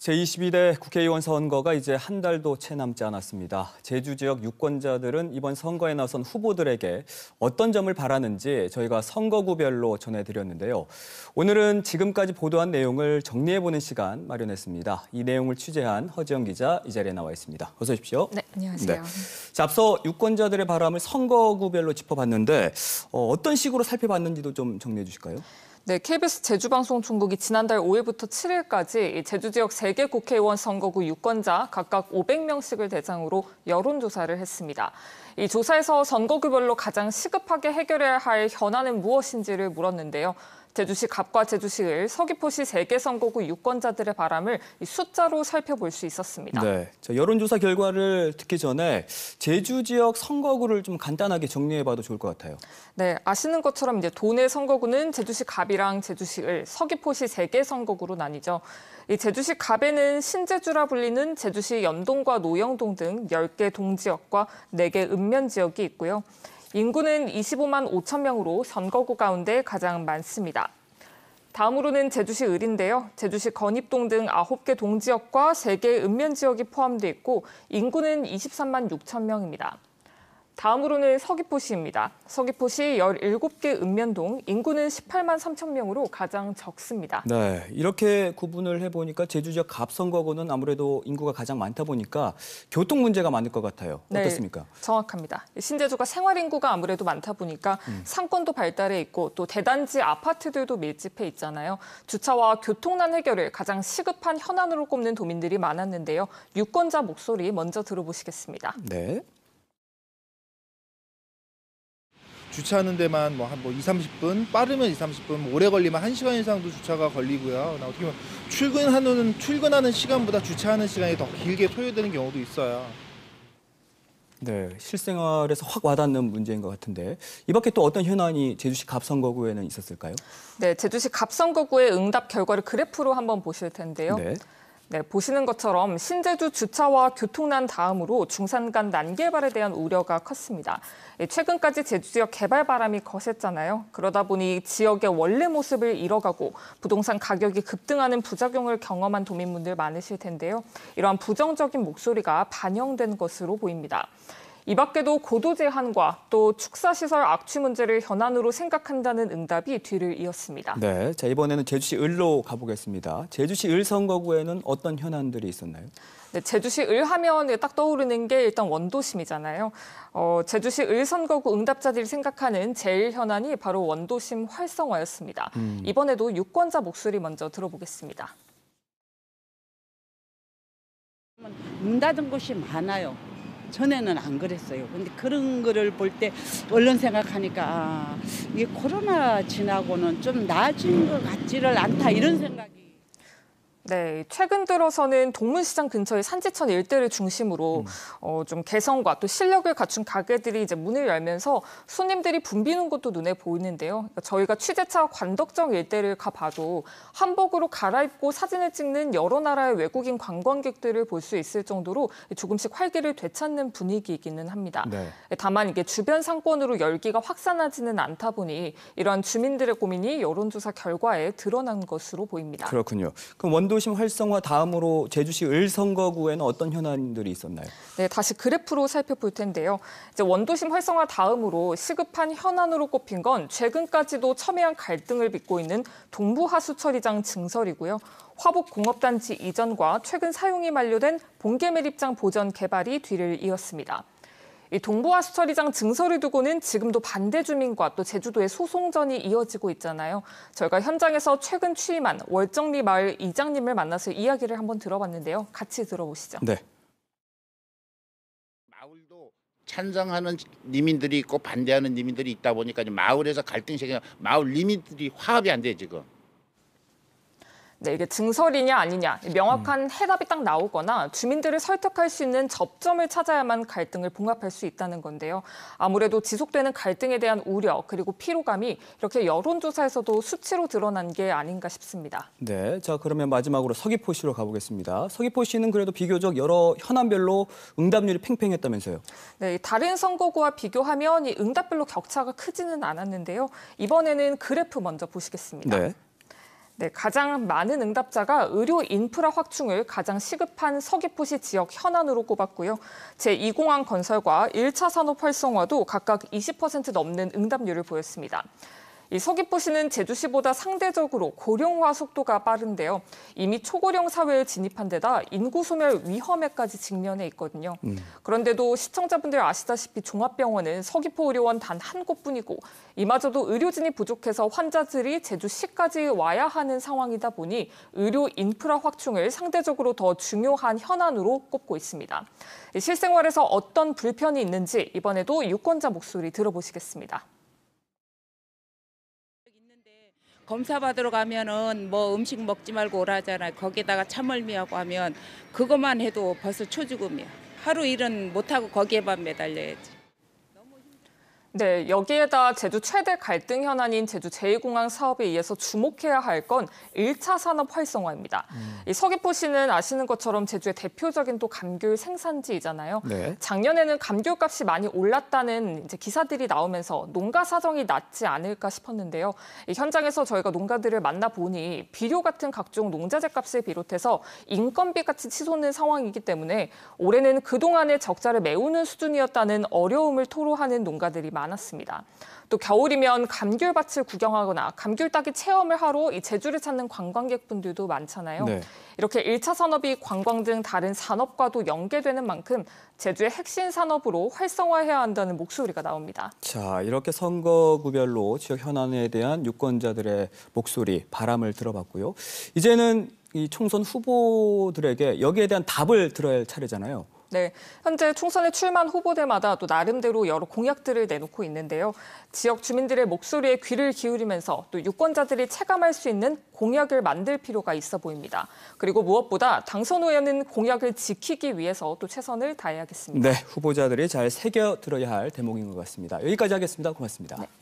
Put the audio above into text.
제22대 국회의원 선거가 이제 한 달도 채 남지 않았습니다. 제주 지역 유권자들은 이번 선거에 나선 후보들에게 어떤 점을 바라는지 저희가 선거구별로 전해드렸는데요. 오늘은 지금까지 보도한 내용을 정리해보는 시간 마련했습니다. 이 내용을 취재한 허지영 기자 이 자리에 나와 있습니다. 어서 오십시오. 네, 안녕하세요. 네. 자, 앞서 유권자들의 바람을 선거구별로 짚어봤는데 어, 어떤 식으로 살펴봤는지도 좀 정리해 주실까요? 네, KBS 제주방송총국이 지난달 5일부터 7일까지 제주 지역 3개 국회의원 선거구 유권자 각각 500명씩을 대상으로 여론조사를 했습니다. 이 조사에서 선거구별로 가장 시급하게 해결해야 할 현안은 무엇인지를 물었는데요. 제주시 갑과 제주시 을, 서귀포시 세개 선거구 유권자들의 바람을 이 숫자로 살펴볼 수 있었습니다. 네, 자, 여론조사 결과를 듣기 전에 제주 지역 선거구를 좀 간단하게 정리해봐도 좋을 것 같아요. 네, 아시는 것처럼 이제 도내 선거구는 제주시 갑이랑 제주시 을, 서귀포시 세개 선거구로 나뉘죠. 이 제주시 갑에는 신제주라 불리는 제주시 연동과 노영동 등 10개 동지역과 4개 읍면 지역이 있고요. 인구는 25만 5천 명으로 선거구 가운데 가장 많습니다. 다음으로는 제주시 을인데요. 제주시 건입동 등 9개 동지역과 3개 읍면지역이 포함돼 있고 인구는 23만 6천 명입니다. 다음으로는 서귀포시입니다. 서귀포시 17개 읍면동, 인구는 18만 3천 명으로 가장 적습니다. 네, 이렇게 구분을 해보니까 제주 지역 갑선거구는 아무래도 인구가 가장 많다 보니까 교통 문제가 많을 것 같아요. 네, 어떻습니까? 네, 정확합니다. 신제주가 생활 인구가 아무래도 많다 보니까 음. 상권도 발달해 있고 또 대단지 아파트들도 밀집해 있잖아요. 주차와 교통난 해결을 가장 시급한 현안으로 꼽는 도민들이 많았는데요. 유권자 목소리 먼저 들어보시겠습니다. 네. 주차하는 데만 뭐 한뭐 뭐 2, 30분, 빠르면 2, 30분, 뭐 오래 걸리면 1시간 이상도 주차가 걸리고요. 어떻게 보면 출근하는 출근하는 시간보다 주차하는 시간이 더 길게 소요되는 경우도 있어요. 네, 실생활에서 확 와닿는 문제인 것 같은데 이 밖에 또 어떤 현안이 제주시 갑선거구에는 있었을까요? 네, 제주시 갑선거구의 응답 결과를 그래프로 한번 보실 텐데요. 네. 네, 보시는 것처럼 신제주 주차와 교통난 다음으로 중산 간 난개발에 대한 우려가 컸습니다. 예, 최근까지 제주 지역 개발 바람이 거셌잖아요. 그러다 보니 지역의 원래 모습을 잃어가고 부동산 가격이 급등하는 부작용을 경험한 도민분들 많으실 텐데요. 이러한 부정적인 목소리가 반영된 것으로 보입니다. 이 밖에도 고도 제한과 또 축사시설 악취 문제를 현안으로 생각한다는 응답이 뒤를 이었습니다. 네, 자 이번에는 제주시 을로 가보겠습니다. 제주시 을 선거구에는 어떤 현안들이 있었나요? 네, 제주시 을 하면 딱 떠오르는 게 일단 원도심이잖아요. 어, 제주시 을 선거구 응답자들이 생각하는 제일 현안이 바로 원도심 활성화였습니다. 음. 이번에도 유권자 목소리 먼저 들어보겠습니다. 문닫은 곳이 많아요. 전에는 안 그랬어요. 근데 그런 거를 볼 때 얼른 생각하니까 아, 이게 코로나 지나고는 좀 나아진 것 같지를 않다 이런 생각이. 네, 최근 들어서는 동문시장 근처의 산지천 일대를 중심으로 음. 어, 좀 개성과 또 실력을 갖춘 가게들이 이제 문을 열면서 손님들이 붐비는 것도 눈에 보이는데요. 그러니까 저희가 취재차 관덕정 일대를 가봐도 한복으로 갈아입고 사진을 찍는 여러 나라의 외국인 관광객들을 볼 수 있을 정도로 조금씩 활기를 되찾는 분위기이기는 합니다. 네. 다만 이게 주변 상권으로 열기가 확산하지는 않다 보니 이러한 주민들의 고민이 여론조사 결과에 드러난 것으로 보입니다. 그렇군요. 그럼 원도 도심 활성화 다음으로 제주시 을 선거구에는 어떤 현안들이 있었나요? 네, 다시 그래프로 살펴볼 텐데요. 이제 원도심 활성화 다음으로 시급한 현안으로 꼽힌 건 최근까지도 첨예한 갈등을 빚고 있는 동부하수처리장 증설이고요. 화북공업단지 이전과 최근 사용이 만료된 본계 매립장 보전 개발이 뒤를 이었습니다. 이 동부와 수처리장 증서를 두고는 지금도 반대 주민과 또 제주도의 소송전이 이어지고 있잖아요. 저희가 현장에서 최근 취임한 월정리 마을 이장님을 만나서 이야기를 한번 들어봤는데요. 같이 들어보시죠. 네. 마을도 찬성하는 님인들이 있고 반대하는 님인들이 있다 보니까 마을에서 갈등이 생겨 마을 님인들이 화합이 안 돼 지금. 네, 이게 증설이냐 아니냐 명확한 음. 해답이 딱 나오거나 주민들을 설득할 수 있는 접점을 찾아야만 갈등을 봉합할 수 있다는 건데요. 아무래도 지속되는 갈등에 대한 우려 그리고 피로감이 이렇게 여론조사에서도 수치로 드러난 게 아닌가 싶습니다. 네, 자 그러면 마지막으로 서귀포시로 가보겠습니다. 서귀포시는 그래도 비교적 여러 현안별로 응답률이 팽팽했다면서요? 네, 다른 선거구와 비교하면 이 응답별로 격차가 크지는 않았는데요. 이번에는 그래프 먼저 보시겠습니다. 네. 네, 가장 많은 응답자가 의료 인프라 확충을 가장 시급한 서귀포시 지역 현안으로 꼽았고요. 제2공항 건설과 1차 산업 활성화도 각각 20% 넘는 응답률을 보였습니다. 이 서귀포시는 제주시보다 상대적으로 고령화 속도가 빠른데요. 이미 초고령 사회에 진입한 데다 인구 소멸 위험에까지 직면해 있거든요. 음. 그런데도 시청자분들 아시다시피 종합병원은 서귀포 의료원 단 한 곳뿐이고 이마저도 의료진이 부족해서 환자들이 제주시까지 와야 하는 상황이다 보니 의료 인프라 확충을 상대적으로 더 중요한 현안으로 꼽고 있습니다. 실생활에서 어떤 불편이 있는지 이번에도 유권자 목소리 들어보시겠습니다. 검사 받으러 가면은 뭐 음식 먹지 말고 오라 하잖아요. 거기다가 참을미하고 하면 그것만 해도 벌써 초죽음이야. 하루 일은 못하고 거기에만 매달려야지. 네, 여기에다 제주 최대 갈등 현안인 제주 제2공항 사업에 의해서 주목해야 할 건 1차 산업 활성화입니다. 음. 이 서귀포시는 아시는 것처럼 제주의 대표적인 또 감귤 생산지이잖아요. 네. 작년에는 감귤값이 많이 올랐다는 이제 기사들이 나오면서 농가 사정이 낫지 않을까 싶었는데요. 이 현장에서 저희가 농가들을 만나보니 비료 같은 각종 농자재 값을 비롯해서 인건비 같이 치솟는 상황이기 때문에 올해는 그동안의 적자를 메우는 수준이었다는 어려움을 토로하는 농가들이 많습니다. 많았습니다. 또 겨울이면 감귤밭을 구경하거나 감귤 따기 체험을 하러 이 제주를 찾는 관광객분들도 많잖아요. 네. 이렇게 1차 산업이 관광 등 다른 산업과도 연계되는 만큼 제주의 핵심 산업으로 활성화해야 한다는 목소리가 나옵니다. 자, 이렇게 선거구별로 지역 현안에 대한 유권자들의 목소리, 바람을 들어봤고요. 이제는 이 총선 후보들에게 여기에 대한 답을 들어야 할 차례잖아요. 네, 현재 총선에 출마한 후보들마다 또 나름대로 여러 공약들을 내놓고 있는데요. 지역 주민들의 목소리에 귀를 기울이면서 또 유권자들이 체감할 수 있는 공약을 만들 필요가 있어 보입니다. 그리고 무엇보다 당선 후에는 공약을 지키기 위해서 또 최선을 다해야겠습니다. 네, 후보자들이 잘 새겨 들어야 할 대목인 것 같습니다. 여기까지 하겠습니다. 고맙습니다. 네.